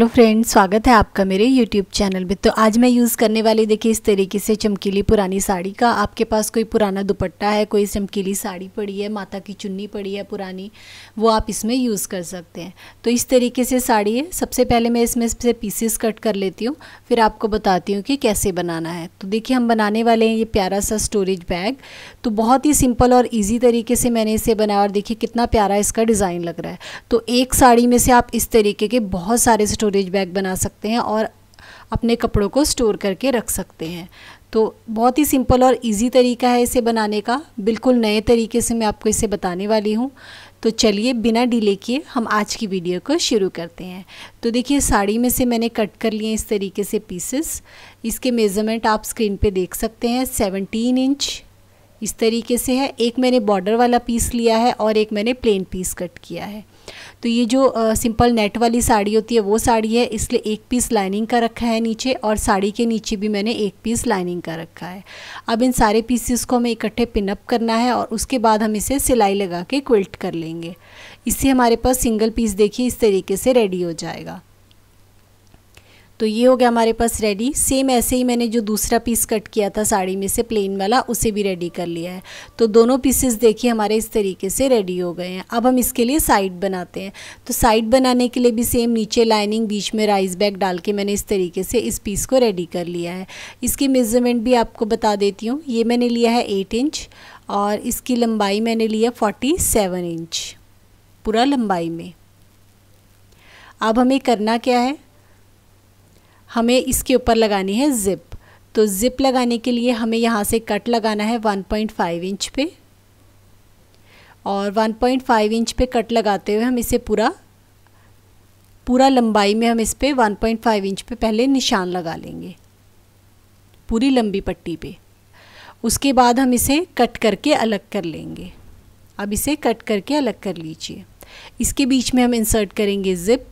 hello friends स्वागत है आपका मेरे यूट्यूब चैनल पे तो आज मैं यूज़ करने वाली देखिए इस तरीके से चमकीली पुरानी साड़ी का आपके पास कोई पुराना दुपट्टा है कोई चमकीली साड़ी पड़ी है माता की चुन्नी पड़ी है पुरानी वो आप इसमें यूज़ कर सकते हैं तो इस तरीके से साड़ी है सबसे पहले मैं इसमें से पीसेस कट कर लेती हूँ फिर आपको बताती हूँ कि कैसे बनाना है तो देखिए हम बनाने वाले हैं ये प्यारा सा स्टोरेज बैग तो बहुत ही सिंपल और ईजी तरीके से मैंने इसे बनाया और देखिए कितना प्यारा इसका डिज़ाइन लग रहा है तो एक साड़ी में से आप इस तरीके के बहुत सारे स्टोरेज बैग बना सकते हैं और अपने कपड़ों को स्टोर करके रख सकते हैं तो बहुत ही सिंपल और इजी तरीका है इसे बनाने का बिल्कुल नए तरीके से मैं आपको इसे बताने वाली हूँ तो चलिए बिना डिले किए हम आज की वीडियो को शुरू करते हैं तो देखिए साड़ी में से मैंने कट कर लिए इस तरीके से पीसेस इसके मेज़रमेंट आप स्क्रीन पे देख सकते हैं 17 इंच इस तरीके से है एक मैंने बॉर्डर वाला पीस लिया है और एक मैंने प्लेन पीस कट किया है तो ये जो आ, सिंपल नेट वाली साड़ी होती है वो साड़ी है इसलिए एक पीस लाइनिंग का रखा है नीचे और साड़ी के नीचे भी मैंने एक पीस लाइनिंग का रखा है अब इन सारे पीसेस को हमें इकट्ठे पिनअप करना है और उसके बाद हम इसे सिलाई लगा के क्विल्ट कर लेंगे इससे हमारे पास सिंगल पीस देखिए इस तरीके से रेडी हो जाएगा तो ये हो गया हमारे पास रेडी सेम ऐसे ही मैंने जो दूसरा पीस कट किया था साड़ी में से प्लेन वाला उसे भी रेडी कर लिया है तो दोनों पीसेस देखिए हमारे इस तरीके से रेडी हो गए हैं अब हम इसके लिए साइड बनाते हैं तो साइड बनाने के लिए भी सेम नीचे लाइनिंग बीच में राइस बैग डाल के मैंने इस तरीके से इस पीस को रेडी कर लिया है इसकी मेज़रमेंट भी आपको बता देती हूँ ये मैंने लिया है एट इंच और इसकी लंबाई मैंने लिया फोर्टी सेवन इंच पूरा लंबाई में अब हमें करना क्या है हमें इसके ऊपर लगानी है ज़िप तो ज़िप लगाने के लिए हमें यहाँ से कट लगाना है 1.5 इंच पे और 1.5 इंच पे कट लगाते हुए हम इसे पूरा पूरा लंबाई में हम इस पर 1.5 इंच पे पहले निशान लगा लेंगे पूरी लंबी पट्टी पे उसके बाद हम इसे कट करके अलग कर लेंगे अब इसे कट करके अलग कर लीजिए इसके बीच में हम इंसर्ट करेंगे ज़िप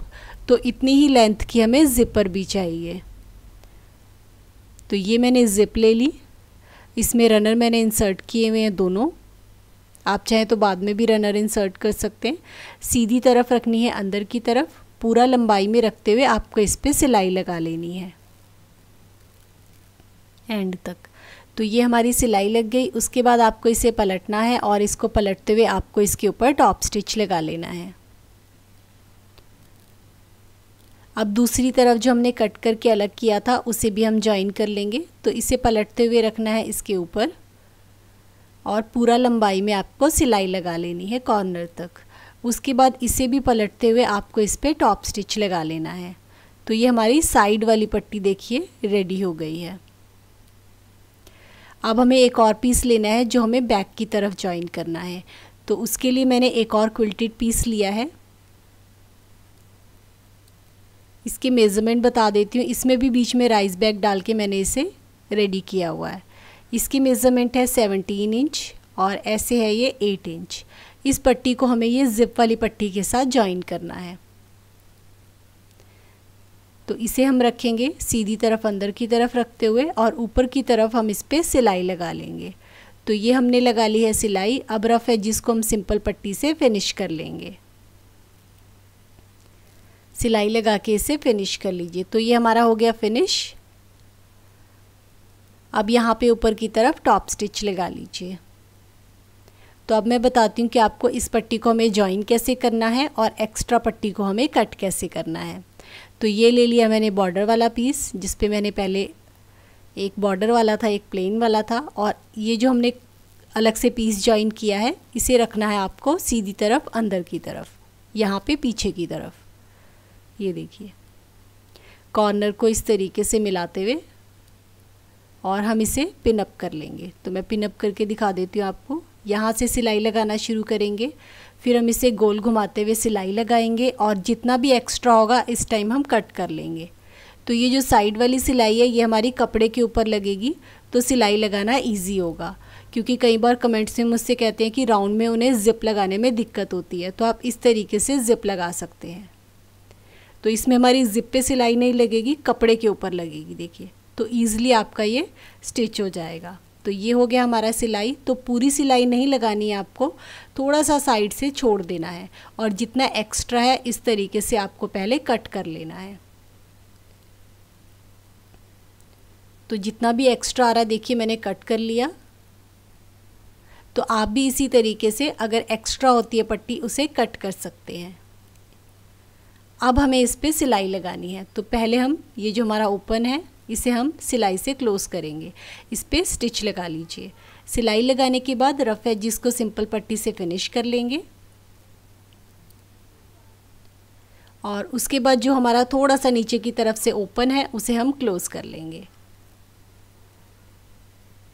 तो इतनी ही लेंथ की हमें ज़िपर भी चाहिए तो ये मैंने ज़िप ले ली इसमें रनर मैंने इंसर्ट किए हुए हैं दोनों आप चाहें तो बाद में भी रनर इंसर्ट कर सकते हैं सीधी तरफ रखनी है अंदर की तरफ पूरा लंबाई में रखते हुए आपको इस पर सिलाई लगा लेनी है एंड तक तो ये हमारी सिलाई लग गई उसके बाद आपको इसे पलटना है और इसको पलटते हुए आपको इसके ऊपर टॉप स्टिच लगा लेना है अब दूसरी तरफ जो हमने कट करके अलग किया था उसे भी हम ज्वाइन कर लेंगे तो इसे पलटते हुए रखना है इसके ऊपर और पूरा लंबाई में आपको सिलाई लगा लेनी है कॉर्नर तक उसके बाद इसे भी पलटते हुए आपको इस पर टॉप स्टिच लगा लेना है तो ये हमारी साइड वाली पट्टी देखिए रेडी हो गई है अब हमें एक और पीस लेना है जो हमें बैक की तरफ ज्वाइन करना है तो उसके लिए मैंने एक और क्विल्टेड पीस लिया है इसके मेज़रमेंट बता देती हूँ इसमें भी बीच में राइस बैग डाल के मैंने इसे रेडी किया हुआ है इसकी मेज़रमेंट है सेवनटीन इंच और ऐसे है ये एट इंच इस पट्टी को हमें ये जिप वाली पट्टी के साथ जॉइन करना है तो इसे हम रखेंगे सीधी तरफ अंदर की तरफ रखते हुए और ऊपर की तरफ हम इस पर सिलाई लगा लेंगे तो ये हमने लगा ली है सिलाई अब रफ है जिसको हम सिंपल पट्टी से फिनिश कर लेंगे सिलाई लगा के इसे फिनिश कर लीजिए तो ये हमारा हो गया फिनिश अब यहाँ पे ऊपर की तरफ टॉप स्टिच लगा लीजिए तो अब मैं बताती हूँ कि आपको इस पट्टी को हमें जॉइन कैसे करना है और एक्स्ट्रा पट्टी को हमें कट कैसे करना है तो ये ले लिया मैंने बॉर्डर वाला पीस जिस पे मैंने पहले एक बॉर्डर वाला था एक प्लेन वाला था और ये जो हमने अलग से पीस जॉइन किया है इसे रखना है आपको सीधी तरफ अंदर की तरफ यहाँ पे पीछे की तरफ ये देखिए कॉर्नर को इस तरीके से मिलाते हुए और हम इसे पिनअप कर लेंगे तो मैं पिनअप करके दिखा देती हूँ आपको यहाँ से सिलाई लगाना शुरू करेंगे फिर हम इसे गोल घुमाते हुए सिलाई लगाएंगे और जितना भी एक्स्ट्रा होगा इस टाइम हम कट कर लेंगे तो ये जो साइड वाली सिलाई है ये हमारी कपड़े के ऊपर लगेगी तो सिलाई लगाना इजी होगा क्योंकि कई बार कमेंट्स में मुझसे कहते हैं कि राउंड में उन्हें ज़िप लगाने में दिक्कत होती है तो आप इस तरीके से ज़िप लगा सकते हैं तो इसमें हमारी ज़िप पे सिलाई नहीं लगेगी कपड़े के ऊपर लगेगी देखिए तो ईज़िली आपका ये स्टिच हो जाएगा तो ये हो गया हमारा सिलाई तो पूरी सिलाई नहीं लगानी है आपको थोड़ा सा साइड से छोड़ देना है और जितना एक्स्ट्रा है इस तरीके से आपको पहले कट कर लेना है तो जितना भी एक्स्ट्रा आ रहा देखिए मैंने कट कर लिया तो आप भी इसी तरीके से अगर एक्स्ट्रा होती है पट्टी उसे कट कर सकते हैं अब हमें इस पर सिलाई लगानी है तो पहले हम ये जो हमारा ओपन है इसे हम सिलाई से क्लोज़ करेंगे इस पर स्टिच लगा लीजिए सिलाई लगाने के बाद रफ़ है को सिंपल पट्टी से फिनिश कर लेंगे और उसके बाद जो हमारा थोड़ा सा नीचे की तरफ से ओपन है उसे हम क्लोज़ कर लेंगे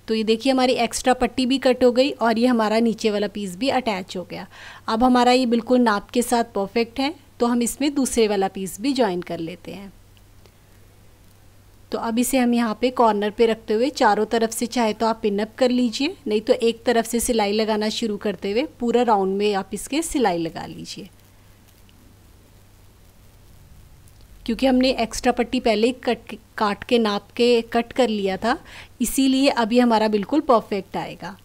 तो ये देखिए हमारी एक्स्ट्रा पट्टी भी कट हो गई और ये हमारा नीचे वाला पीस भी अटैच हो गया अब हमारा ये बिल्कुल नाप के साथ परफेक्ट है तो हम इसमें दूसरे वाला पीस भी ज्वाइन कर लेते हैं तो अब इसे हम यहाँ पे कॉर्नर पे रखते हुए चारों तरफ से चाहे तो आप पिनअप कर लीजिए नहीं तो एक तरफ से सिलाई लगाना शुरू करते हुए पूरा राउंड में आप इसके सिलाई लगा लीजिए क्योंकि हमने एक्स्ट्रा पट्टी पहले ही कट काट के नाप के कट कर लिया था इसीलिए अभी हमारा बिल्कुल परफेक्ट आएगा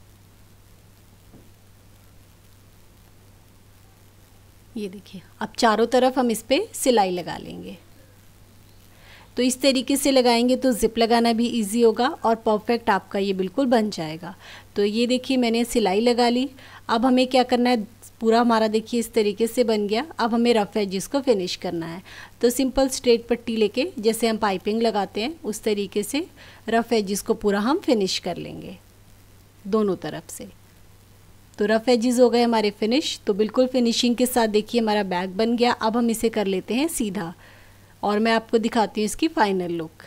ये देखिए अब चारों तरफ हम इस पर सिलाई लगा लेंगे तो इस तरीके से लगाएंगे तो ज़िप लगाना भी इजी होगा और परफेक्ट आपका ये बिल्कुल बन जाएगा तो ये देखिए मैंने सिलाई लगा ली अब हमें क्या करना है पूरा हमारा देखिए इस तरीके से बन गया अब हमें रफ़ है जिसको फिनिश करना है तो सिंपल स्ट्रेट पट्टी लेके जैसे हम पाइपिंग लगाते हैं उस तरीके से रफ़ है को पूरा हम फिनिश कर लेंगे दोनों तरफ से तो रफ़ एजिज़ हो गए हमारे फिनिश तो बिल्कुल फिनिशिंग के साथ देखिए हमारा बैग बन गया अब हम इसे कर लेते हैं सीधा और मैं आपको दिखाती हूँ इसकी फ़ाइनल लुक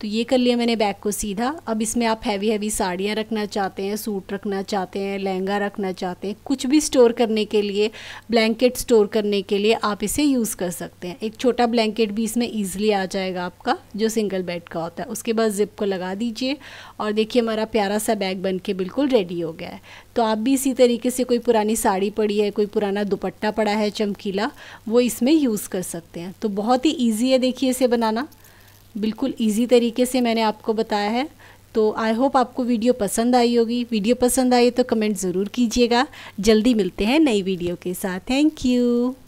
तो ये कर लिया मैंने बैग को सीधा अब इसमें आप हैवी हैवी साड़ियाँ रखना चाहते हैं सूट रखना चाहते हैं लहंगा रखना चाहते हैं कुछ भी स्टोर करने के लिए ब्लैंकेट स्टोर करने के लिए आप इसे यूज़ कर सकते हैं एक छोटा ब्लैंकेट भी इसमें ईजिली आ जाएगा आपका जो सिंगल बेड का होता है उसके बाद जिप को लगा दीजिए और देखिए हमारा प्यारा सा बैग बन के बिल्कुल रेडी हो गया है तो आप भी इसी तरीके से कोई पुरानी साड़ी पड़ी है कोई पुराना दुपट्टा पड़ा है चमकीला वो इसमें यूज़ कर सकते हैं तो बहुत ही ईजी है देखिए इसे बनाना बिल्कुल इजी तरीके से मैंने आपको बताया है तो आई होप आपको वीडियो पसंद आई होगी वीडियो पसंद आई तो कमेंट ज़रूर कीजिएगा जल्दी मिलते हैं नई वीडियो के साथ थैंक यू